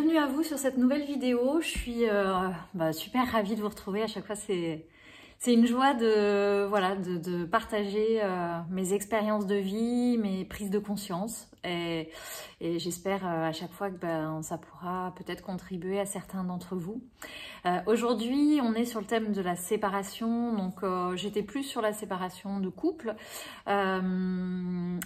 bienvenue à vous sur cette nouvelle vidéo. Je suis euh, bah, super ravie de vous retrouver. À chaque fois, c'est une joie de, voilà, de, partager euh, mes expériences de vie, mes prises de conscience et, j'espère euh, à chaque fois que ben, ça pourra peut-être contribuer à certains d'entre vous. Euh, aujourd'hui, on est sur le thème de la séparation. Donc, euh, j'étais plus sur la séparation de couple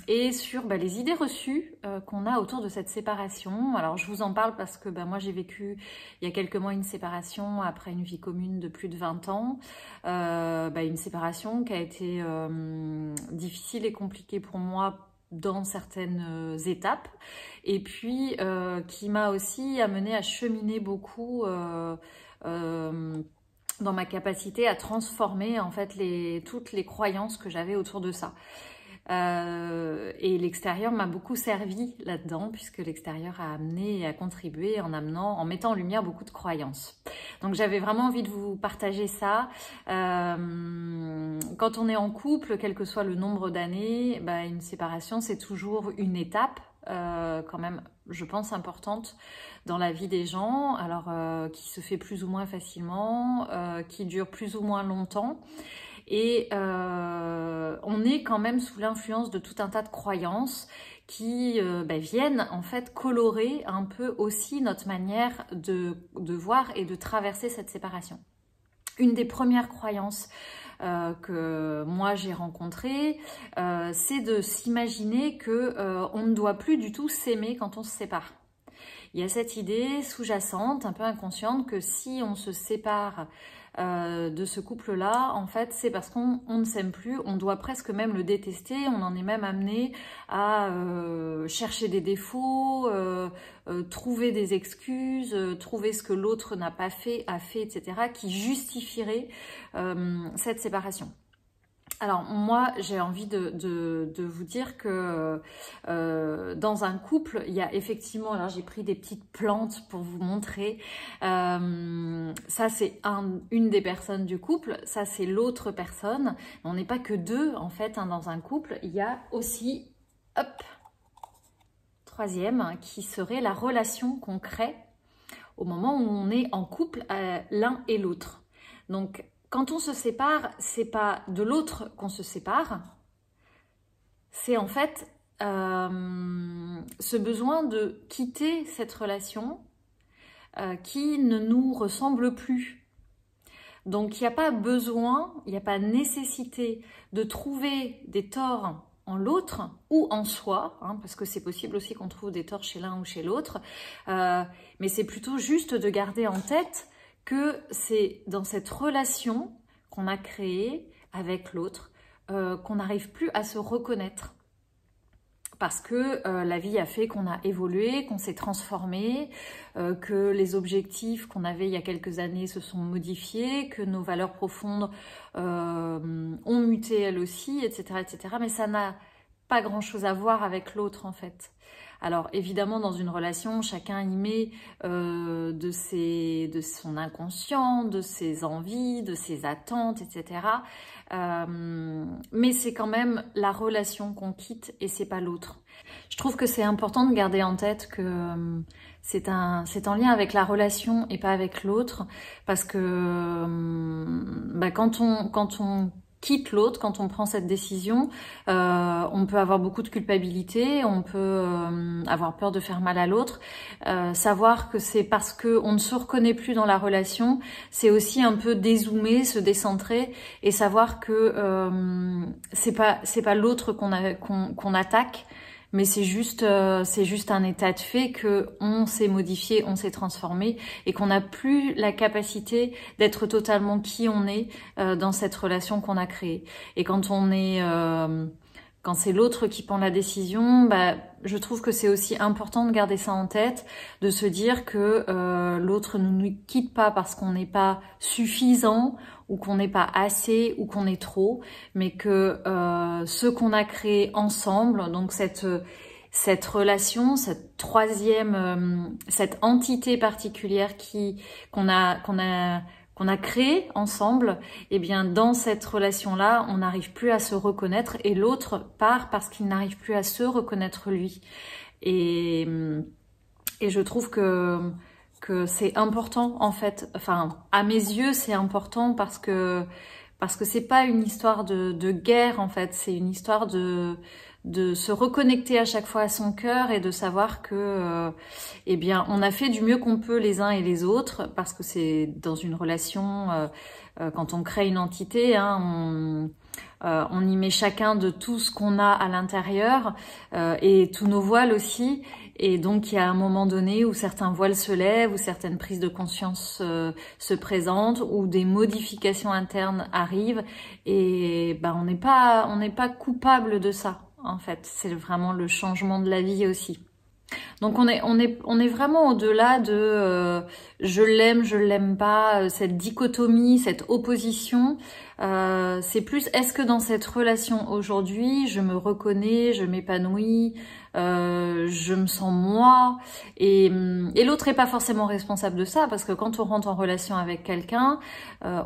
et sur ben, les idées reçues qu'on a autour de cette séparation. Alors, je vous en parle parce que ben, moi, j'ai vécu il y a quelques mois une séparation après une vie commune de plus de 20 ans. Ben, une séparation qui a été difficile et compliquée pour moi dans certaines euh, étapes et puis euh, qui m'a aussi amené à cheminer beaucoup euh, dans ma capacité à transformer en fait les, toutes les croyances que j'avais autour de ça. Euh, et l'extérieur m'a beaucoup servi là-dedans, puisque l'extérieur a amené et a contribué en amenant, en mettant en lumière beaucoup de croyances. Donc j'avais vraiment envie de vous partager ça. Euh, quand on est en couple, quel que soit le nombre d'années, bah, une séparation, c'est toujours une étape euh, quand même, je pense, importante dans la vie des gens, alors qui se fait plus ou moins facilement, qui dure plus ou moins longtemps. Et euh, on est quand même sous l'influence de tout un tas de croyances qui euh, bah, viennent en fait colorer un peu aussi notre manière de, voir et de traverser cette séparation. Une des premières croyances euh, que moi j'ai rencontrées, c'est de s'imaginer que on ne doit plus du tout s'aimer quand on se sépare. Il y a cette idée sous-jacente, un peu inconsciente, que si on se sépare euh, de ce couple-là, en fait, c'est parce qu'on ne s'aime plus, on doit presque même le détester, on en est même amené à euh, chercher des défauts, euh, trouver des excuses, trouver ce que l'autre n'a pas fait, a fait, etc., qui justifierait cette séparation. Alors moi, j'ai envie de, vous dire que euh, dans un couple, il y a effectivement, alors j'ai pris des petites plantes pour vous montrer, euh, ça c'est une des personnes du couple, ça c'est l'autre personne, on n'est pas que deux en fait hein, dans un couple, il y a aussi, hop, troisième, qui serait la relation qu'on crée au moment où on est en couple euh, l'un et l'autre. Donc quand on se sépare, c'est pas de l'autre qu'on se sépare, c'est en fait euh, ce besoin de quitter cette relation euh, qui ne nous ressemble plus. Donc il n'y a pas besoin, il n'y a pas nécessité de trouver des torts en l'autre ou en soi, hein, parce que c'est possible aussi qu'on trouve des torts chez l'un ou chez l'autre, euh, mais c'est plutôt juste de garder en tête que c'est dans cette relation qu'on a créée avec l'autre euh, qu'on n'arrive plus à se reconnaître. Parce que euh, la vie a fait qu'on a évolué, qu'on s'est transformé, euh, que les objectifs qu'on avait il y a quelques années se sont modifiés, que nos valeurs profondes ont muté elles aussi, etc. etc. Mais ça n'a pas grand-chose à voir avec l'autre en fait. Alors évidemment, dans une relation, chacun y met euh, de, ses, de son inconscient, de ses envies, de ses attentes, etc. Euh, mais c'est quand même la relation qu'on quitte et c'est pas l'autre. Je trouve que c'est important de garder en tête que euh, c'est un c'est en lien avec la relation et pas avec l'autre parce que bah, quand on quand on quitte l'autre quand on prend cette décision. Euh, on peut avoir beaucoup de culpabilité, on peut euh, avoir peur de faire mal à l'autre. Euh, savoir que c'est parce que on ne se reconnaît plus dans la relation, c'est aussi un peu dézoomer, se décentrer et savoir que c'est pas c'est pas l'autre qu'on qu'on attaque, mais c'est juste, euh, c'est juste un état de fait que on s'est modifié, on s'est transformé et qu'on n'a plus la capacité d'être totalement qui on est euh, dans cette relation qu'on a créée. Et quand on est euh, quand c'est l'autre qui prend la décision, bah, je trouve que c'est aussi important de garder ça en tête, de se dire que l'autre ne nous quitte pas parce qu'on n'est pas suffisant ou qu'on n'est pas assez ou qu'on est trop, mais que euh, ce qu'on a créé ensemble, donc cette cette relation, cette troisième, euh, cette entité particulière qui qu'on a qu'on a qu'on a créé ensemble, et eh bien dans cette relation-là, on n'arrive plus à se reconnaître et l'autre part parce qu'il n'arrive plus à se reconnaître lui. Et, et je trouve que que c'est important en fait. Enfin, à mes yeux, c'est important parce que parce que c'est pas une histoire de, de guerre en fait. C'est une histoire de de se reconnecter à chaque fois à son cœur et de savoir que euh, eh bien on a fait du mieux qu'on peut les uns et les autres parce que c'est dans une relation euh, euh, quand on crée une entité hein, on, on y met chacun de tout ce qu'on a à l'intérieur et tous nos voiles aussi et donc il y a un moment donné où certains voiles se lèvent, où certaines prises de conscience euh, se présentent, où des modifications internes arrivent. Et bah, on n'est pas, on n'est pas coupable de ça. En fait, c'est vraiment le changement de la vie aussi. Donc on est, on est, on est vraiment au-delà de euh, je l'aime, je l'aime pas, euh, cette dichotomie, cette opposition. Euh, c'est plus est-ce que dans cette relation aujourd'hui, je me reconnais, je m'épanouis, euh, je me sens moi, hum, et, l'autre est pas forcément responsable de ça, parce que quand on rentre en relation avec quelqu'un,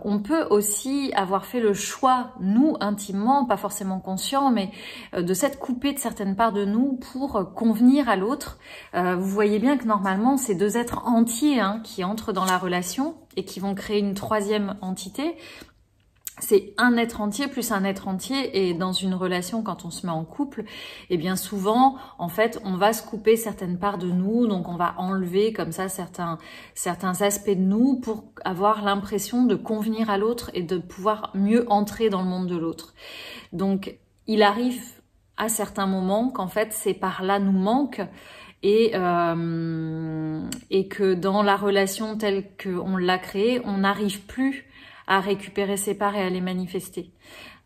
on peut aussi avoir fait le choix, nous intimement, pas forcément conscient, mais de s'être coupé de certaines parts de nous pour convenir à l'autre. vous voyez bien que normalement, c'est deux êtres entiers hein, qui entrent dans la relation et qui vont créer une troisième entité, c'est un être entier plus un être entier et dans une relation quand on se met en couple, eh bien souvent en fait on va se couper certaines parts de nous, donc on va enlever comme ça certains certains aspects de nous pour avoir l'impression de convenir à l'autre et de pouvoir mieux entrer dans le monde de l'autre. Donc il arrive à certains moments qu'en fait ces parts-là nous manquent euh, et, que dans la relation telle qu'on l'a créée, on n'arrive plus à récupérer ses parts et à les manifester.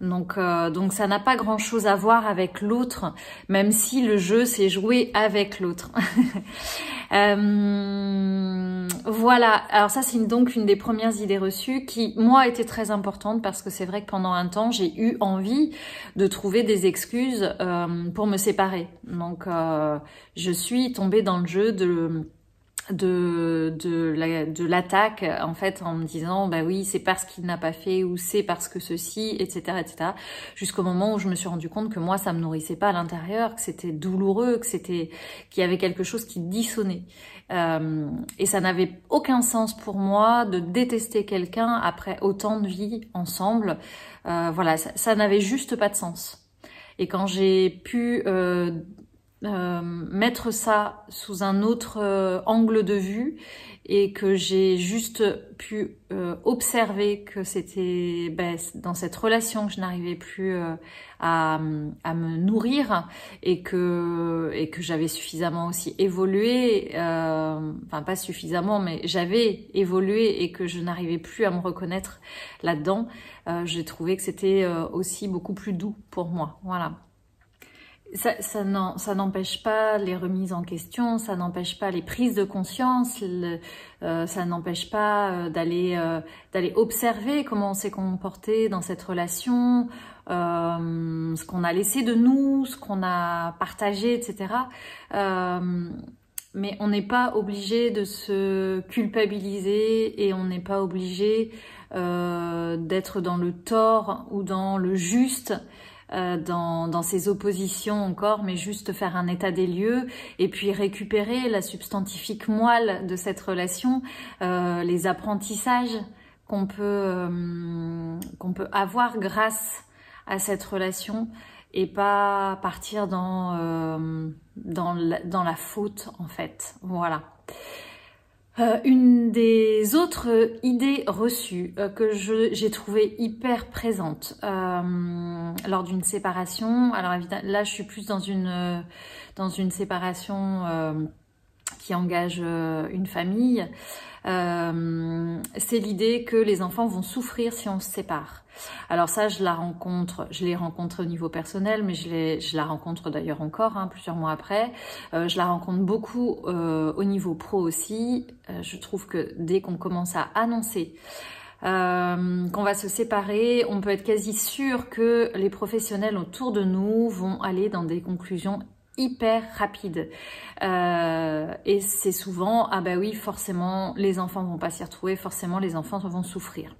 Donc, euh, donc ça n'a pas grand-chose à voir avec l'autre, même si le jeu s'est joué avec l'autre. Euh, voilà, alors ça c'est donc une des premières idées reçues qui, moi, était très importante parce que c'est vrai que pendant un temps, j'ai eu envie de trouver des excuses euh, pour me séparer. Donc, je suis tombée dans le jeu de de, de l'attaque en fait en me disant bah oui c'est parce qu'il n'a pas fait ou c'est parce que ceci etc etc jusqu'au moment où je me suis rendu compte que moi ça me nourrissait pas à l'intérieur que c'était douloureux que c'était qu'il y avait quelque chose qui dissonnait euh, et ça n'avait aucun sens pour moi de détester quelqu'un après autant de vie ensemble euh, voilà ça, n'avait juste pas de sens et quand j'ai pu euh, euh, mettre ça sous un autre euh, angle de vue et que j'ai juste pu euh, observer que c'était ben, dans cette relation que je n'arrivais plus à, à, me nourrir et que et que j'avais suffisamment aussi évolué enfin pas suffisamment mais j'avais évolué et que je n'arrivais plus à me reconnaître là-dedans j'ai trouvé que c'était aussi beaucoup plus doux pour moi voilà ça, n'empêche pas les remises en question, ça n'empêche pas les prises de conscience, euh, ça n'empêche pas euh, d'aller euh, d'aller observer comment on s'est comporté dans cette relation, ce qu'on a laissé de nous, ce qu'on a partagé, etc. mais on n'est pas obligé de se culpabiliser et on n'est pas obligé d'être dans le tort ou dans le juste. Euh, dans, dans ces oppositions encore, mais juste faire un état des lieux et puis récupérer la substantifique moelle de cette relation, euh, les apprentissages qu'on peut, euh, qu'on peut avoir grâce à cette relation et pas partir dans, euh, dans la faute en fait. Voilà. Euh, une des autres idées reçues euh, que j'ai trouvées hyper présente euh, lors d'une séparation, alors évidemment là je suis plus dans une séparation qui engage une famille, c'est l'idée que les enfants vont souffrir si on se sépare. Alors ça, je la rencontre, je l'ai rencontrée au niveau personnel, mais je, la rencontre d'ailleurs encore, hein, plusieurs mois après. Euh, je la rencontre beaucoup euh, au niveau pro aussi. Euh, je trouve que dès qu'on commence à annoncer qu'on va se séparer, on peut être quasi sûr que les professionnels autour de nous vont aller dans des conclusions hyper rapides. et c'est souvent, ah bah oui, forcément, les enfants vont pas s'y retrouver, forcément, les enfants vont souffrir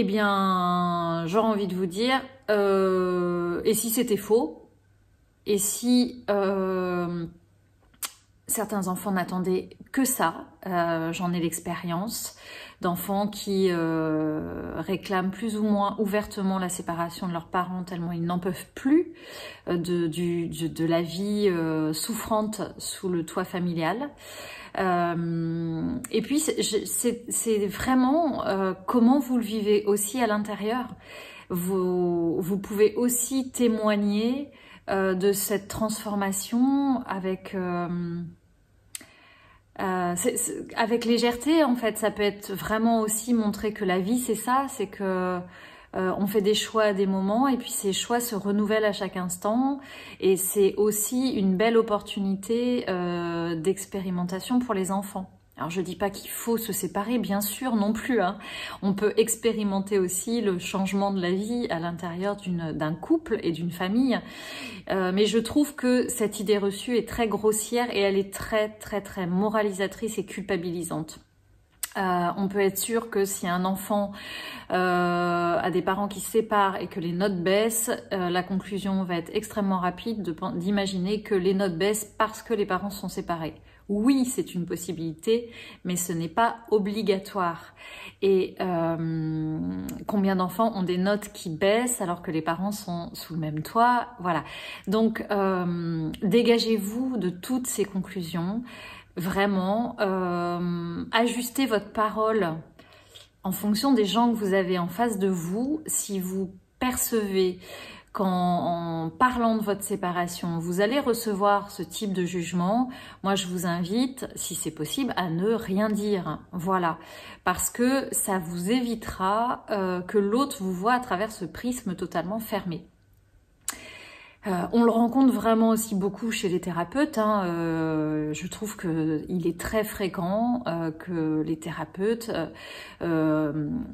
eh bien, j'aurais envie de vous dire, euh, et si c'était faux Et si... Euh, certains enfants n'attendaient que ça. Euh, j'en ai l'expérience d'enfants qui euh, réclament plus ou moins ouvertement la séparation de leurs parents tellement ils n'en peuvent plus euh, de, du, de, la vie souffrante sous le toit familial. et puis c'est vraiment comment vous le vivez aussi à l'intérieur. Vous, vous pouvez aussi témoigner de cette transformation avec euh, avec légèreté, en fait, ça peut être vraiment aussi montrer que la vie, c'est ça, c'est que euh, on fait des choix à des moments et puis ces choix se renouvellent à chaque instant. Et c'est aussi une belle opportunité euh, d'expérimentation pour les enfants. Alors je dis pas qu'il faut se séparer, bien sûr, non plus. Hein. On peut expérimenter aussi le changement de la vie à l'intérieur d'un couple et d'une famille. Euh, mais je trouve que cette idée reçue est très grossière et elle est très très très moralisatrice et culpabilisante. Euh, on peut être sûr que si un enfant euh, a des parents qui se séparent et que les notes baissent, la conclusion va être extrêmement rapide d'imaginer que les notes baissent parce que les parents sont séparés. Oui, c'est une possibilité, mais ce n'est pas obligatoire. Et euh, combien d'enfants ont des notes qui baissent alors que les parents sont sous le même toit Voilà. Donc, euh, dégagez-vous de toutes ces conclusions. Vraiment, euh, ajustez votre parole en fonction des gens que vous avez en face de vous. Si vous percevez en parlant de votre séparation, vous allez recevoir ce type de jugement, moi je vous invite, si c'est possible, à ne rien dire. Voilà, parce que ça vous évitera euh, que l'autre vous voit à travers ce prisme totalement fermé. Euh, on le rencontre vraiment aussi beaucoup chez les thérapeutes. Hein. Euh, je trouve que est très fréquent euh, que les thérapeutes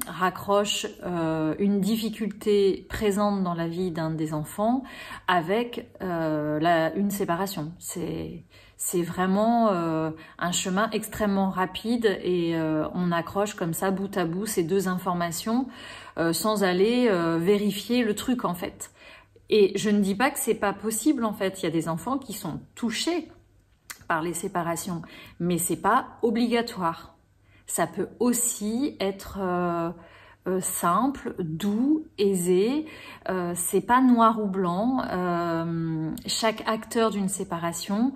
raccrochent une difficulté présente dans la vie d'un des enfants avec la, une séparation. C'est c'est vraiment un chemin extrêmement rapide et on accroche comme ça bout à bout ces deux informations sans aller vérifier le truc en fait. Et je ne dis pas que c'est pas possible en fait. Il y a des enfants qui sont touchés par les séparations, mais c'est pas obligatoire. Ça peut aussi être euh, euh, simple, doux, aisé. Euh, c'est pas noir ou blanc. chaque acteur d'une séparation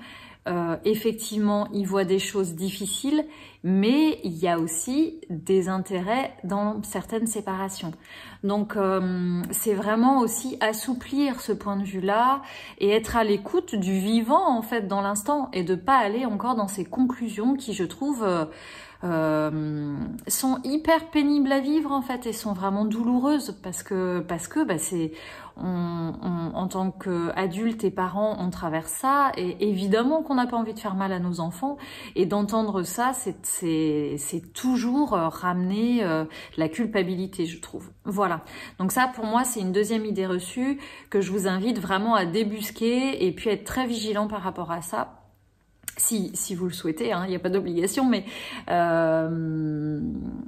euh, effectivement, il voit des choses difficiles, mais il y a aussi des intérêts dans certaines séparations. Donc, euh, c'est vraiment aussi assouplir ce point de vue-là et être à l'écoute du vivant, en fait, dans l'instant, et de pas aller encore dans ces conclusions qui, je trouve, euh, euh, sont hyper pénibles à vivre en fait et sont vraiment douloureuses parce que parce que bah, c'est en tant qu'adultes et parents, on traverse ça et évidemment qu'on n'a pas envie de faire mal à nos enfants et d'entendre ça, c'est toujours euh, ramener euh, la culpabilité, je trouve. Voilà. Donc ça, pour moi, c'est une deuxième idée reçue que je vous invite vraiment à débusquer et puis être très vigilant par rapport à ça si, si, vous le souhaitez, hein, il n'y a pas d'obligation, mais euh,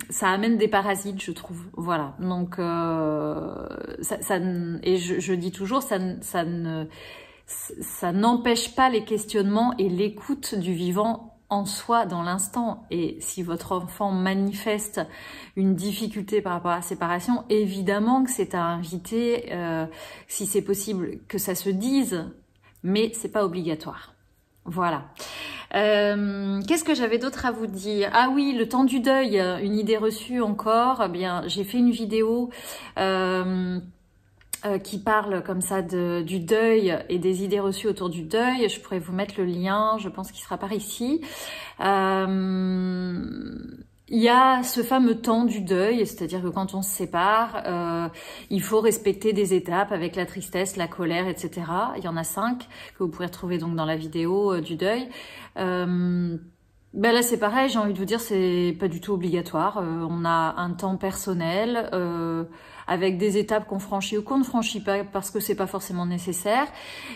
ça amène des parasites, je trouve. Voilà. Donc, euh, ça, ça, et je, je, dis toujours, ça, ça ne, ça n'empêche pas les questionnements et l'écoute du vivant en soi dans l'instant. Et si votre enfant manifeste une difficulté par rapport à la séparation, évidemment que c'est à inviter, euh, si c'est possible, que ça se dise, mais c'est pas obligatoire. Voilà. Euh, qu'est-ce que j'avais d'autre à vous dire Ah oui, le temps du deuil, euh, une idée reçue encore. Eh bien, j'ai fait une vidéo. Euh, qui parle comme ça du deuil et des idées reçues autour du deuil. Je pourrais vous mettre le lien, je pense qu'il sera par ici. Il y a ce fameux temps du deuil, c'est-à-dire que quand on se sépare, euh, il faut respecter des étapes avec la tristesse, la colère, etc. Il y en a cinq que vous pourrez retrouver donc dans la vidéo euh, du deuil. Euh, ben là c'est pareil, j'ai envie de vous dire c'est pas du tout obligatoire. Euh, on a un temps personnel. Euh, avec des étapes qu'on franchit ou qu'on ne franchit pas parce que c'est pas forcément nécessaire.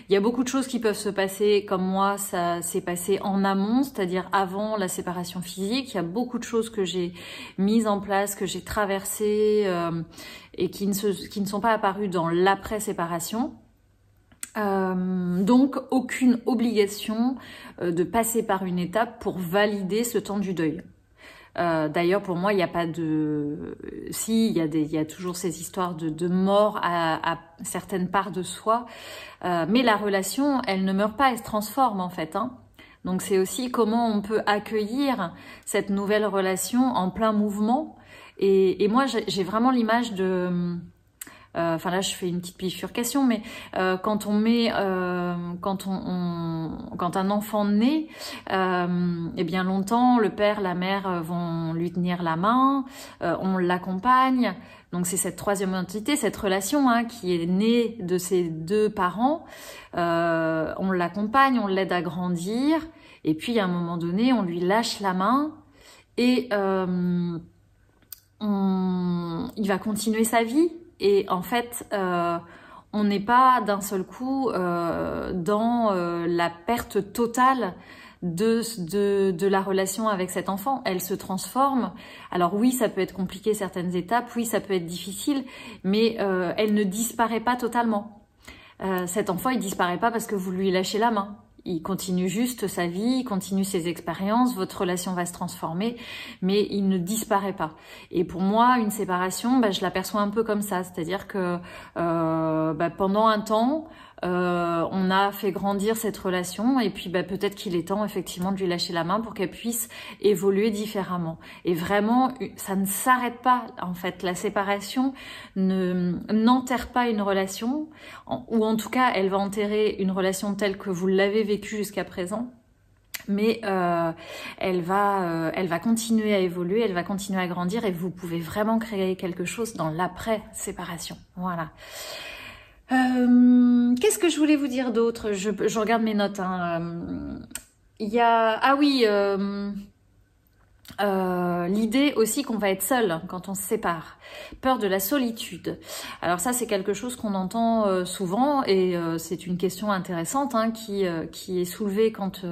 Il y a beaucoup de choses qui peuvent se passer, comme moi, ça s'est passé en amont, c'est-à-dire avant la séparation physique. Il y a beaucoup de choses que j'ai mises en place, que j'ai traversées euh, et qui ne, qui ne sont pas apparues dans l'après-séparation. Euh, donc aucune obligation euh, de passer par une étape pour valider ce temps du deuil. Euh, d'ailleurs, pour moi, il n'y a pas de... Si, il y, a des... toujours ces histoires de, mort à... certaines parts de soi, euh, mais la relation, elle ne meurt pas, elle se transforme en fait. Hein. Donc c'est aussi comment on peut accueillir cette nouvelle relation en plein mouvement. et moi, j'ai vraiment l'image de euh, enfin là je fais une petite bifurcation, mais euh, quand on met, euh, quand on, quand un enfant naît, et eh bien longtemps le père, la mère vont lui tenir la main, on l'accompagne. Donc c'est cette troisième entité, cette relation hein, qui est née de ces deux parents. Euh, on l'accompagne, on l'aide à grandir, et puis à un moment donné, on lui lâche la main et euh, on... il va continuer sa vie. Et en fait, euh, on n'est pas d'un seul coup euh, dans euh, la perte totale de, de, de, la relation avec cet enfant. Elle se transforme. Alors oui, ça peut être compliqué certaines étapes, oui, ça peut être difficile, mais elle ne disparaît pas totalement. cet enfant, il disparaît pas parce que vous lui lâchez la main il continue juste sa vie, il continue ses expériences, votre relation va se transformer, mais il ne disparaît pas. Et pour moi, une séparation, bah, je l'aperçois un peu comme ça, c'est-à-dire que euh, bah, pendant un temps, euh, on a fait grandir cette relation et puis bah, peut-être qu'il est temps effectivement de lui lâcher la main pour qu'elle puisse évoluer différemment. Et vraiment, ça ne s'arrête pas en fait. La séparation ne n'enterre pas une relation, ou en tout cas, elle va enterrer une relation telle que vous l'avez vécue jusqu'à présent mais euh, elle va euh, elle va continuer à évoluer, elle va continuer à grandir et vous pouvez vraiment créer quelque chose dans l'après séparation. Voilà. Euh, qu'est-ce que je voulais vous dire d'autre je, regarde mes notes. Hein, euh, il y a... Ah oui, euh, l'idée aussi qu'on va être seul quand on se sépare. Peur de la solitude. Alors ça, c'est quelque chose qu'on entend souvent et c'est une question intéressante hein, qui, qui est soulevée quand,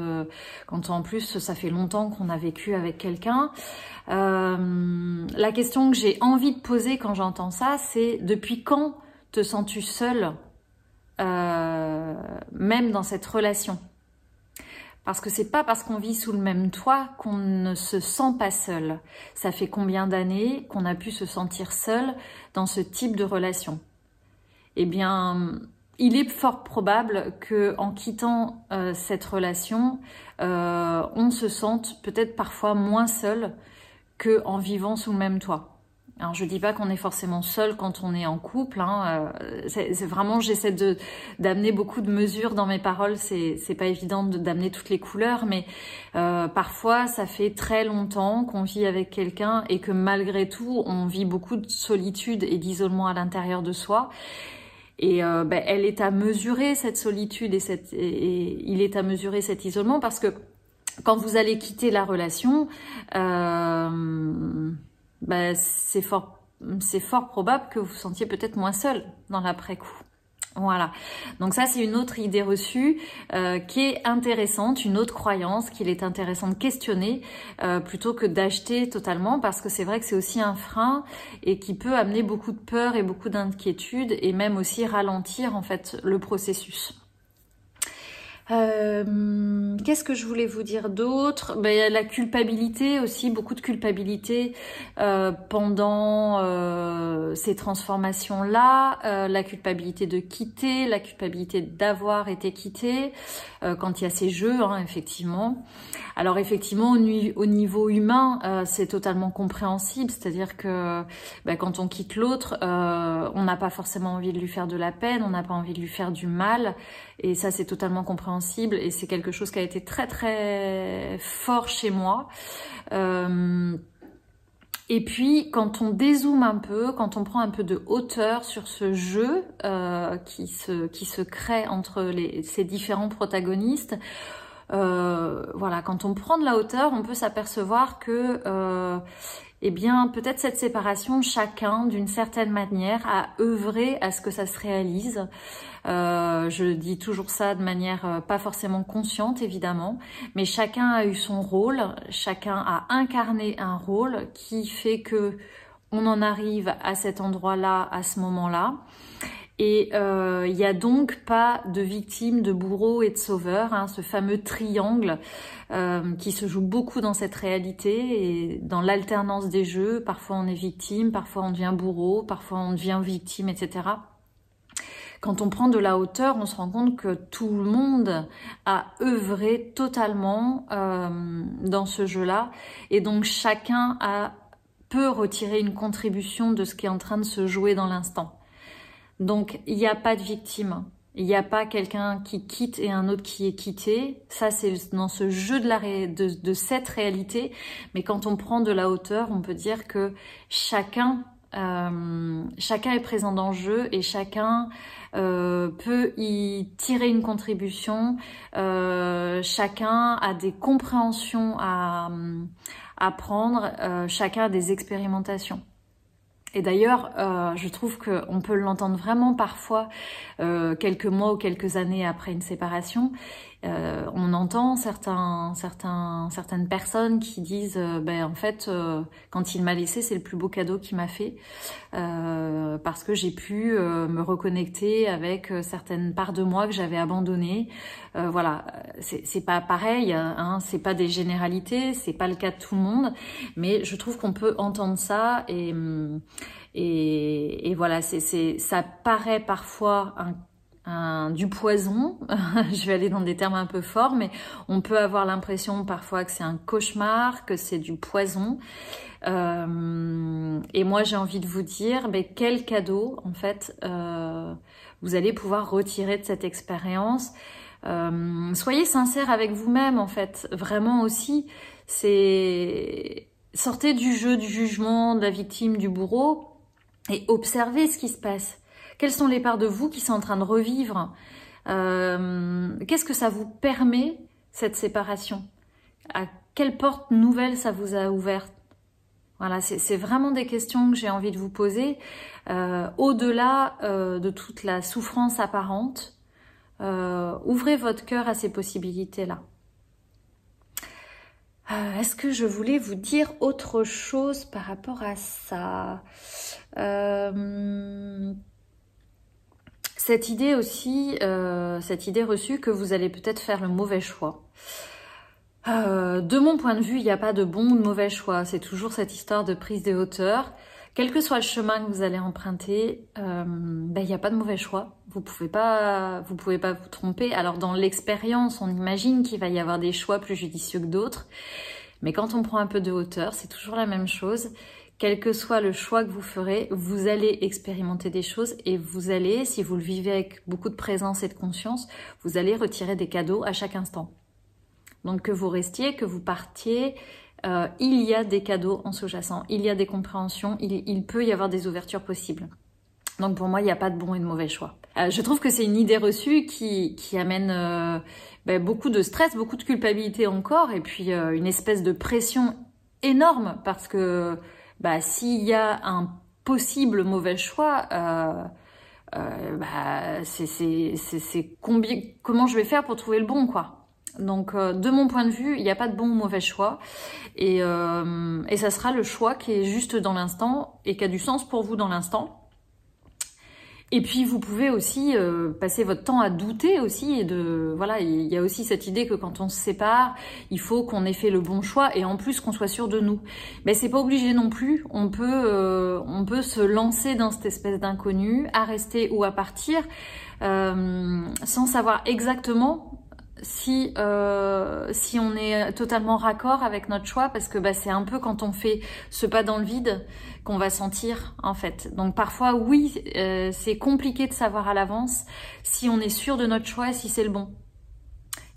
quand en plus ça fait longtemps qu'on a vécu avec quelqu'un. la question que j'ai envie de poser quand j'entends ça, c'est depuis quand te sens-tu seul euh, même dans cette relation parce que c'est pas parce qu'on vit sous le même toit qu'on ne se sent pas seul. Ça fait combien d'années qu'on a pu se sentir seul dans ce type de relation Eh bien, il est fort probable que en quittant euh, cette relation, euh, on se sente peut-être parfois moins seul que en vivant sous le même toit. Alors je dis pas qu'on est forcément seul quand on est en couple. Hein. Euh, c'est vraiment j'essaie de d'amener beaucoup de mesures dans mes paroles. C'est c'est pas évident d'amener toutes les couleurs, mais euh, parfois ça fait très longtemps qu'on vit avec quelqu'un et que malgré tout on vit beaucoup de solitude et d'isolement à l'intérieur de soi. Et euh, ben, elle est à mesurer cette solitude et, cette, et, et il est à mesurer cet isolement parce que quand vous allez quitter la relation. Euh, bah, c'est fort, fort probable que vous vous sentiez peut-être moins seul dans l'après-coup. Voilà. Donc ça, c'est une autre idée reçue euh, qui est intéressante, une autre croyance qu'il est intéressant de questionner euh, plutôt que d'acheter totalement parce que c'est vrai que c'est aussi un frein et qui peut amener beaucoup de peur et beaucoup d'inquiétude et même aussi ralentir en fait le processus. Euh, qu'est-ce que je voulais vous dire d'autre ben, La culpabilité aussi, beaucoup de culpabilité euh, pendant euh, ces transformations-là, la culpabilité de quitter, la culpabilité d'avoir été quitté, quand il y a ces jeux, hein, effectivement. Alors effectivement, au, niveau humain, c'est totalement compréhensible, c'est-à-dire que ben, quand on quitte l'autre, on n'a pas forcément envie de lui faire de la peine, on n'a pas envie de lui faire du mal, et ça, c'est totalement compréhensible et c'est quelque chose qui a été très très fort chez moi. Euh, et puis, quand on dézoome un peu, quand on prend un peu de hauteur sur ce jeu euh, qui, se, qui se crée entre les, ces différents protagonistes, euh, voilà, quand on prend de la hauteur, on peut s'apercevoir que eh bien peut-être cette séparation, chacun d'une certaine manière a œuvré à ce que ça se réalise. Euh, je dis toujours ça de manière euh, pas forcément consciente évidemment, mais chacun a eu son rôle, chacun a incarné un rôle qui fait que on en arrive à cet endroit-là, à ce moment-là. Et euh, il n'y a donc pas de victime, de bourreau et de sauveur, hein, ce fameux triangle euh, qui se joue beaucoup dans cette réalité et dans l'alternance des jeux. Parfois on est victime, parfois on devient bourreau, parfois on devient victime, etc. Quand on prend de la hauteur, on se rend compte que tout le monde a œuvré totalement euh, dans ce jeu-là. Et donc chacun a, peut retirer une contribution de ce qui est en train de se jouer dans l'instant. Donc, il n'y a pas de victime. Il n'y a pas quelqu'un qui quitte et un autre qui est quitté. Ça, c'est dans ce jeu de, cette réalité. Mais quand on prend de la hauteur, on peut dire que chacun, euh, chacun est présent dans le jeu et chacun euh, peut y tirer une contribution. Euh, chacun a des compréhensions à, à prendre. chacun a des expérimentations. Et d'ailleurs, euh, je trouve qu'on peut l'entendre vraiment parfois euh, quelques mois ou quelques années après une séparation. Euh, on entend certains, certains, certaines personnes qui disent euh, ben, en fait euh, quand il m'a laissé c'est le plus beau cadeau qu'il m'a fait parce que j'ai pu me reconnecter avec certaines parts de moi que j'avais abandonnées voilà c'est pas pareil hein, c'est pas des généralités c'est pas le cas de tout le monde mais je trouve qu'on peut entendre ça et et, voilà c'est ça paraît parfois un du poison. je vais aller dans des termes un peu forts, mais on peut avoir l'impression parfois que c'est un cauchemar, que c'est du poison. Euh, et moi, j'ai envie de vous dire, mais quel cadeau en fait euh, vous allez pouvoir retirer de cette expérience. Euh, soyez sincère avec vous-même en fait, vraiment aussi. C'est sortez du jeu du jugement, de la victime, du bourreau, et observez ce qui se passe. Quelles sont les parts de vous qui sont en train de revivre euh, Qu'est-ce que ça vous permet, cette séparation À quelle porte nouvelle ça vous a ouverte voilà, c'est vraiment des questions que j'ai envie de vous poser, euh, au-delà euh, de toute la souffrance apparente. ouvrez votre cœur à ces possibilités-là. Est-ce que je voulais vous dire autre chose par rapport à ça cette idée aussi, euh, cette idée reçue que vous allez peut-être faire le mauvais choix. Euh, de mon point de vue, il n'y a pas de bon ou de mauvais choix. C'est toujours cette histoire de prise de hauteur. Quel que soit le chemin que vous allez emprunter, euh, ben, il n'y a pas de mauvais choix. Vous pouvez pas, vous pouvez pas vous tromper. Alors dans l'expérience, on imagine qu'il va y avoir des choix plus judicieux que d'autres, mais quand on prend un peu de hauteur, c'est toujours la même chose quel que soit le choix que vous ferez, vous allez expérimenter des choses et vous allez, si vous le vivez avec beaucoup de présence et de conscience, vous allez retirer des cadeaux à chaque instant. Donc que vous restiez, que vous partiez, euh, il y a des cadeaux en sous-jacent, il y a des compréhensions, il, peut y avoir des ouvertures possibles. Donc pour moi, il n'y a pas de bon et de mauvais choix. Euh, je trouve que c'est une idée reçue qui, amène euh, ben, beaucoup de stress, beaucoup de culpabilité encore, et puis une espèce de pression énorme parce que bah, s'il y a un possible mauvais choix, euh, euh bah, c'est comment je vais faire pour trouver le bon, quoi. Donc, euh, de mon point de vue, il n'y a pas de bon ou mauvais choix. Et, euh, et ça sera le choix qui est juste dans l'instant et qui a du sens pour vous dans l'instant. Et puis vous pouvez aussi euh, passer votre temps à douter aussi et de voilà, il y a aussi cette idée que quand on se sépare, il faut qu'on ait fait le bon choix et en plus qu'on soit sûr de nous. Mais c'est pas obligé non plus. On peut euh, on peut se lancer dans cette espèce d'inconnu, à rester ou à partir euh, sans savoir exactement si, euh, si on est totalement raccord avec notre choix, parce que bah, c'est un peu quand on fait ce pas dans le vide qu'on va sentir en fait. Donc parfois oui, euh, c'est compliqué de savoir à l'avance si on est sûr de notre choix et si c'est le bon.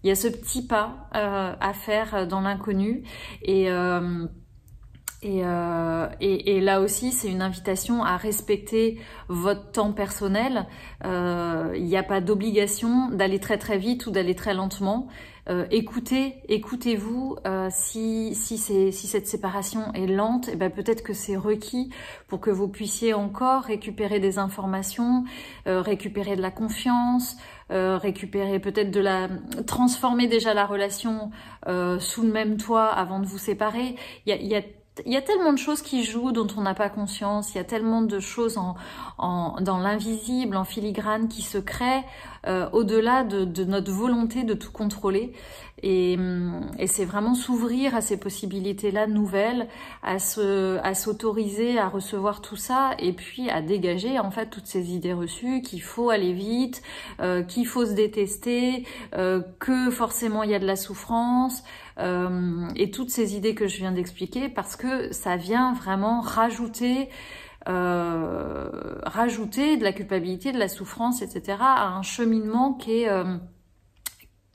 Il y a ce petit pas euh, à faire dans l'inconnu et euh, et, euh, et, et, là aussi, c'est une invitation à respecter votre temps personnel. Euh, il n'y a pas d'obligation d'aller très très vite ou d'aller très lentement. Euh, écoutez, écoutez-vous. Euh, si si, c'est si cette séparation est lente, et eh ben peut-être que c'est requis pour que vous puissiez encore récupérer des informations, récupérer de la confiance, récupérer peut-être de la transformer déjà la relation sous le même toit avant de vous séparer. Il y a, y a, il y a tellement de choses qui jouent dont on n'a pas conscience, il y a tellement de choses en, en dans l'invisible, en filigrane qui se créent euh, au-delà de, de, notre volonté de tout contrôler. Et, hum, et c'est vraiment s'ouvrir à ces possibilités-là nouvelles, à se, à s'autoriser à recevoir tout ça et puis à dégager en fait toutes ces idées reçues qu'il faut aller vite, euh, qu'il faut se détester, euh, que forcément il y a de la souffrance euh, et toutes ces idées que je viens d'expliquer parce que ça vient vraiment rajouter rajouter de la culpabilité, de la souffrance, etc. à un cheminement qui est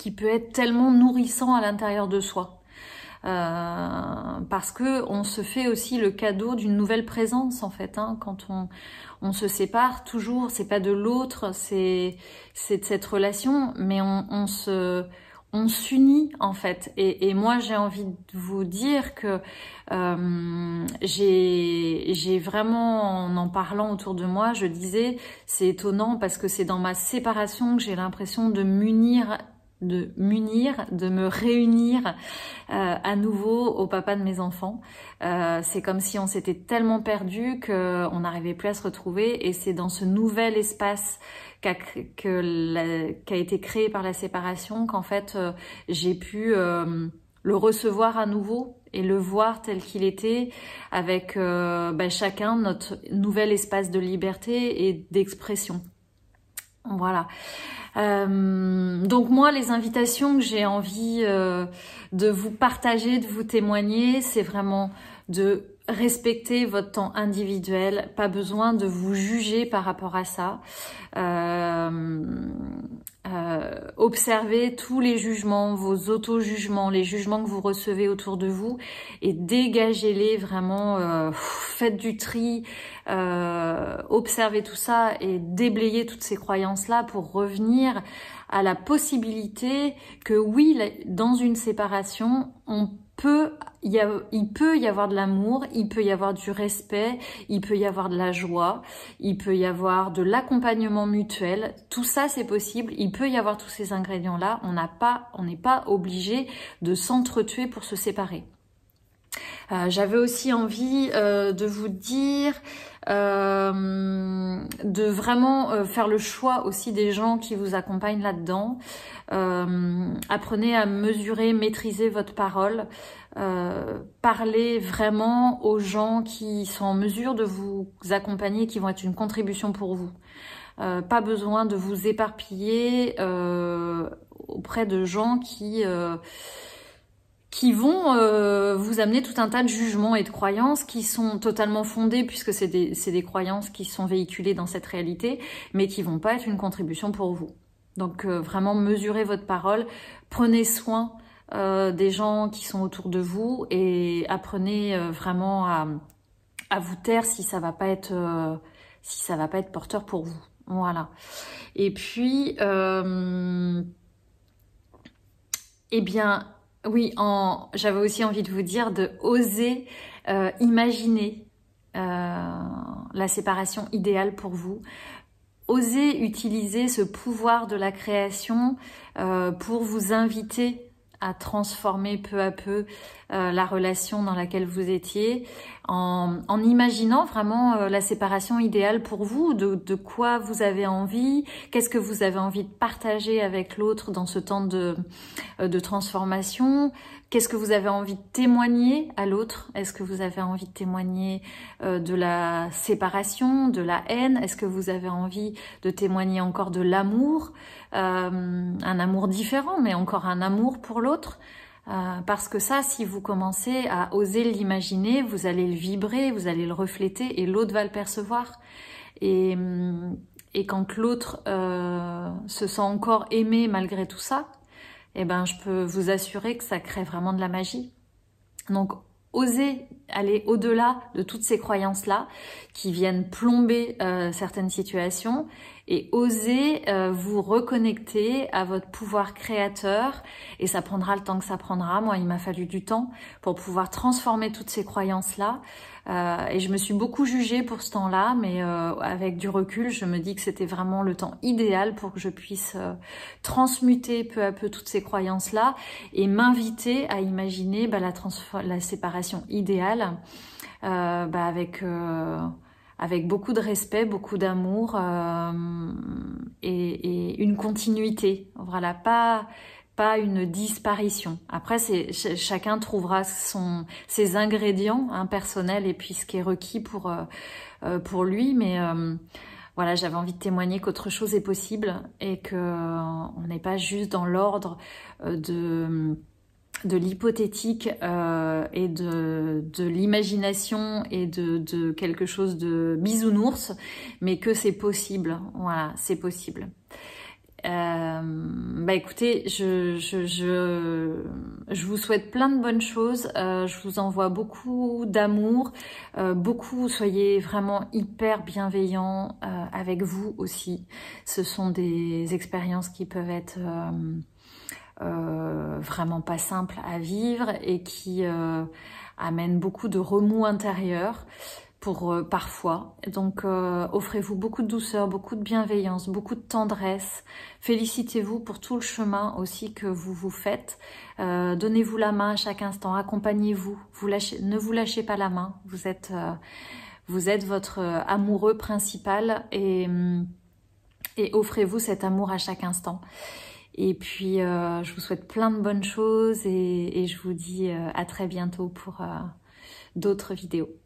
qui peut être tellement nourrissant à l'intérieur de soi. Euh, parce que on se fait aussi le cadeau d'une nouvelle présence en fait. Hein. quand on, on se sépare, toujours, c'est pas de l'autre, c'est c'est de cette relation, mais on, se on s'unit en fait. Et, moi, j'ai envie de vous dire que euh, j'ai vraiment, en en parlant autour de moi, je disais, c'est étonnant parce que c'est dans ma séparation que j'ai l'impression de m'unir de m'unir, de me réunir euh, à nouveau au papa de mes enfants. Euh, c'est comme si on s'était tellement perdu qu'on n'arrivait plus à se retrouver et c'est dans ce nouvel espace qu'a a été créé par la séparation qu'en fait euh, j'ai pu le recevoir à nouveau et le voir tel qu'il était avec bah, chacun notre nouvel espace de liberté et d'expression. Voilà. Euh, donc moi, les invitations que j'ai envie euh, de vous partager, de vous témoigner, c'est vraiment de respecter votre temps individuel, pas besoin de vous juger par rapport à ça. Euh, euh, observez tous les jugements, vos auto-jugements, les jugements que vous recevez autour de vous et dégagez-les vraiment, euh, faites du tri, observez tout ça et déblayez toutes ces croyances-là pour revenir à la possibilité que oui, dans une séparation, on peut il, peut y avoir de l'amour, il peut y avoir du respect, il peut y avoir de la joie, il peut y avoir de l'accompagnement mutuel. Tout ça, c'est possible. Il peut y avoir tous ces ingrédients-là. On n'a pas, on n'est pas obligé de s'entretuer pour se séparer. Euh, j'avais aussi envie euh, de vous dire euh, de vraiment euh, faire le choix aussi des gens qui vous accompagnent là-dedans. Euh, apprenez à mesurer, maîtriser votre parole. parlez vraiment aux gens qui sont en mesure de vous accompagner, qui vont être une contribution pour vous. pas besoin de vous éparpiller auprès de gens qui qui vont euh, vous amener tout un tas de jugements et de croyances qui sont totalement fondées puisque c'est des, des, croyances qui sont véhiculées dans cette réalité, mais qui vont pas être une contribution pour vous. Donc euh, vraiment mesurez votre parole, prenez soin euh, des gens qui sont autour de vous et apprenez vraiment à, à, vous taire si ça va pas être si ça va pas être porteur pour vous. Voilà. Et puis eh bien oui, en... j'avais aussi envie de vous dire de oser euh, imaginer euh, la séparation idéale pour vous. Oser utiliser ce pouvoir de la création euh, pour vous inviter à transformer peu à peu euh, la relation dans laquelle vous étiez, en, imaginant vraiment euh, la séparation idéale pour vous, de, de quoi vous avez envie, qu'est-ce que vous avez envie de partager avec l'autre dans ce temps de, euh, de transformation, Qu'est-ce que vous avez envie de témoigner à l'autre Est-ce que vous avez envie de témoigner euh, de la séparation, de la haine Est-ce que vous avez envie de témoigner encore de l'amour euh, Un amour différent, mais encore un amour pour l'autre euh, parce que ça, si vous commencez à oser l'imaginer, vous allez le vibrer, vous allez le refléter et l'autre va le percevoir. Et, hum, et quand l'autre se sent encore aimé malgré tout ça, eh ben, je peux vous assurer que ça crée vraiment de la magie. Donc, osez aller au-delà de toutes ces croyances-là qui viennent plomber euh, certaines situations et oser euh, vous reconnecter à votre pouvoir créateur. Et ça prendra le temps que ça prendra. Moi, il m'a fallu du temps pour pouvoir transformer toutes ces croyances-là. Euh, et je me suis beaucoup jugée pour ce temps-là, mais avec du recul, je me dis que c'était vraiment le temps idéal pour que je puisse transmuter peu à peu toutes ces croyances-là et m'inviter à imaginer bah, la séparation idéale euh, bah, avec euh, avec beaucoup de respect, beaucoup d'amour euh, et, une continuité. Voilà, pas pas une disparition. Après, c'est chacun trouvera son ses ingrédients hein, personnels et puis ce qui est requis pour pour lui, mais voilà, j'avais envie de témoigner qu'autre chose est possible et que on n'est pas juste dans l'ordre de de l'hypothétique euh, et de, de l'imagination et de, de, quelque chose de bisounours, mais que c'est possible. Voilà, c'est possible. Euh, bah écoutez, je, je, je, je, vous souhaite plein de bonnes choses. Euh, je vous envoie beaucoup d'amour, euh, beaucoup. Soyez vraiment hyper bienveillants avec vous aussi. Ce sont des expériences qui peuvent être euh, vraiment pas simple à vivre et qui euh, amène beaucoup de remous intérieurs pour euh, parfois. Donc offrez-vous beaucoup de douceur, beaucoup de bienveillance, beaucoup de tendresse. Félicitez-vous pour tout le chemin aussi que vous vous faites. Donnez-vous la main à chaque instant, accompagnez-vous. Vous ne vous lâchez pas la main. Vous êtes, vous êtes votre amoureux principal et, hum, et offrez-vous cet amour à chaque instant. Et puis, euh, je vous souhaite plein de bonnes choses et je vous dis euh, à très bientôt pour euh, d'autres vidéos.